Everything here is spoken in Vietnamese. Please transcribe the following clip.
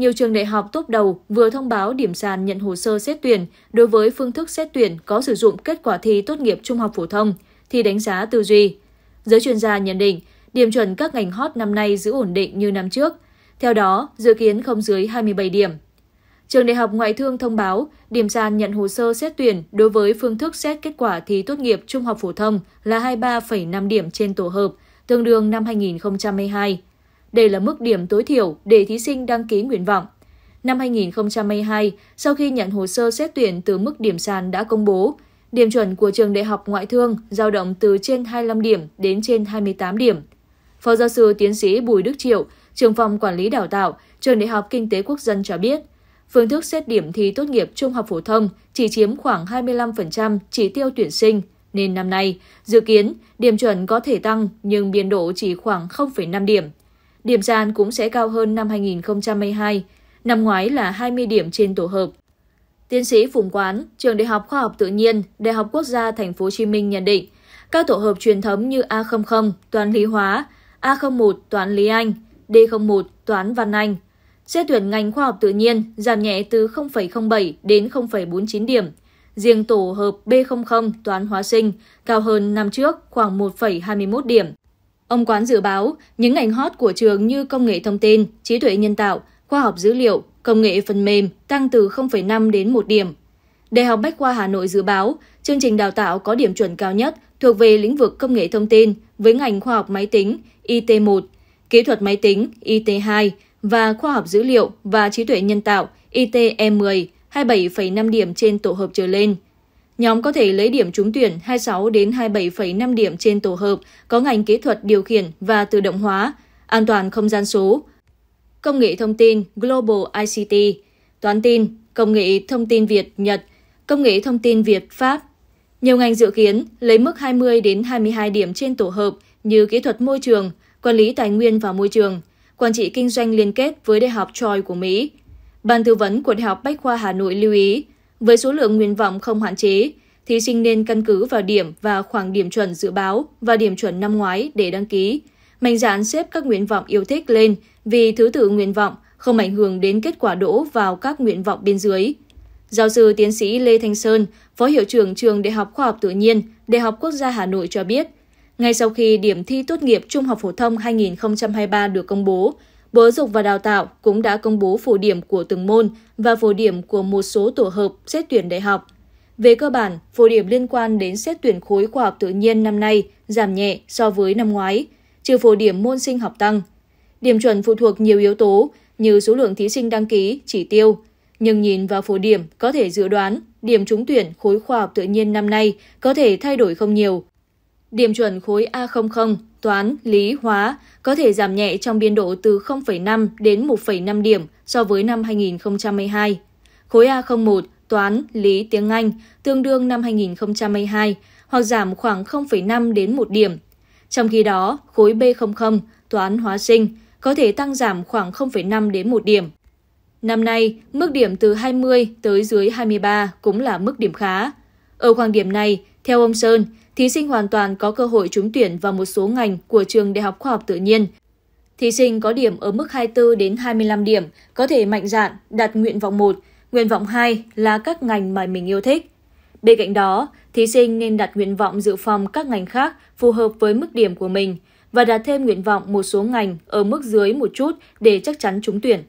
nhiều trường đại học tốt đầu vừa thông báo điểm sàn nhận hồ sơ xét tuyển đối với phương thức xét tuyển có sử dụng kết quả thi tốt nghiệp trung học phổ thông, thi đánh giá tư duy. Giới chuyên gia nhận định, điểm chuẩn các ngành hot năm nay giữ ổn định như năm trước. Theo đó, dự kiến không dưới 27 điểm. Trường Đại học Ngoại thương thông báo điểm sàn nhận hồ sơ xét tuyển đối với phương thức xét kết quả thi tốt nghiệp trung học phổ thông là 23,5 điểm trên tổ hợp, tương đương năm 2022. Đây là mức điểm tối thiểu để thí sinh đăng ký nguyện vọng. Năm 2022, sau khi nhận hồ sơ xét tuyển từ mức điểm sàn đã công bố, điểm chuẩn của trường đại học ngoại thương dao động từ trên 25 điểm đến trên 28 điểm. Phó giáo sư tiến sĩ Bùi Đức Triệu, trường phòng quản lý đào tạo, trường Đại học Kinh tế Quốc dân cho biết, phương thức xét điểm thi tốt nghiệp trung học phổ thông chỉ chiếm khoảng 25% chỉ tiêu tuyển sinh, nên năm nay dự kiến điểm chuẩn có thể tăng nhưng biên độ chỉ khoảng 0,5 điểm điểm sàn cũng sẽ cao hơn năm 2022, năm ngoái là 20 điểm trên tổ hợp. Tiến sĩ Phùng Quán, Trường Đại học Khoa học Tự nhiên, Đại học Quốc gia Thành phố Hồ Chí Minh nhận định, các tổ hợp truyền thống như A00 toán lý hóa, A01 toán lý Anh, D01 toán văn Anh Xét tuyển ngành khoa học tự nhiên giảm nhẹ từ 0,07 đến 0,49 điểm. Riêng tổ hợp B00 toán hóa sinh cao hơn năm trước khoảng 1,21 điểm. Ông Quán dự báo những ngành hot của trường như công nghệ thông tin, trí tuệ nhân tạo, khoa học dữ liệu, công nghệ phần mềm tăng từ 0,5 đến 1 điểm. Đại học Bách khoa Hà Nội dự báo chương trình đào tạo có điểm chuẩn cao nhất thuộc về lĩnh vực công nghệ thông tin với ngành khoa học máy tính IT1, kỹ thuật máy tính IT2 và khoa học dữ liệu và trí tuệ nhân tạo ITE10 27,5 điểm trên tổ hợp trở lên – Nhóm có thể lấy điểm trúng tuyển 26 đến 27,5 điểm trên tổ hợp có ngành kỹ thuật điều khiển và tự động hóa, an toàn không gian số, công nghệ thông tin Global ICT, toán tin, công nghệ thông tin Việt Nhật, công nghệ thông tin Việt Pháp. Nhiều ngành dự kiến lấy mức 20 đến 22 điểm trên tổ hợp như kỹ thuật môi trường, quản lý tài nguyên và môi trường, quản trị kinh doanh liên kết với Đại học Troy của Mỹ. Ban tư vấn của Đại học Bách khoa Hà Nội lưu ý, với số lượng nguyện vọng không hạn chế, thí sinh nên căn cứ vào điểm và khoảng điểm chuẩn dự báo và điểm chuẩn năm ngoái để đăng ký. Mạnh dạn xếp các nguyện vọng yêu thích lên vì thứ tự nguyện vọng không ảnh hưởng đến kết quả đỗ vào các nguyện vọng bên dưới. Giáo sư tiến sĩ Lê Thanh Sơn, Phó Hiệu trưởng Trường Đại học Khoa học Tự nhiên, Đại học Quốc gia Hà Nội cho biết, ngay sau khi điểm thi tốt nghiệp Trung học phổ thông 2023 được công bố, Bộ dục và Đào tạo cũng đã công bố phổ điểm của từng môn và phổ điểm của một số tổ hợp xét tuyển đại học. Về cơ bản, phổ điểm liên quan đến xét tuyển khối khoa học tự nhiên năm nay giảm nhẹ so với năm ngoái, trừ phổ điểm môn sinh học tăng. Điểm chuẩn phụ thuộc nhiều yếu tố như số lượng thí sinh đăng ký, chỉ tiêu. Nhưng nhìn vào phổ điểm có thể dự đoán điểm trúng tuyển khối khoa học tự nhiên năm nay có thể thay đổi không nhiều. Điểm chuẩn khối A00 toán, lý, hóa có thể giảm nhẹ trong biên độ từ 0,5 đến 1,5 điểm so với năm 2022. Khối A01 toán, lý, tiếng Anh tương đương năm 2022 hoặc giảm khoảng 0,5 đến 1 điểm. Trong khi đó, khối B00 toán hóa sinh có thể tăng giảm khoảng 0,5 đến 1 điểm. Năm nay, mức điểm từ 20 tới dưới 23 cũng là mức điểm khá, ở khoảng điểm này, theo ông Sơn, thí sinh hoàn toàn có cơ hội trúng tuyển vào một số ngành của trường Đại học Khoa học Tự nhiên. Thí sinh có điểm ở mức 24 đến 25 điểm có thể mạnh dạn đạt nguyện vọng 1, nguyện vọng 2 là các ngành mà mình yêu thích. Bên cạnh đó, thí sinh nên đặt nguyện vọng dự phòng các ngành khác phù hợp với mức điểm của mình và đặt thêm nguyện vọng một số ngành ở mức dưới một chút để chắc chắn trúng tuyển.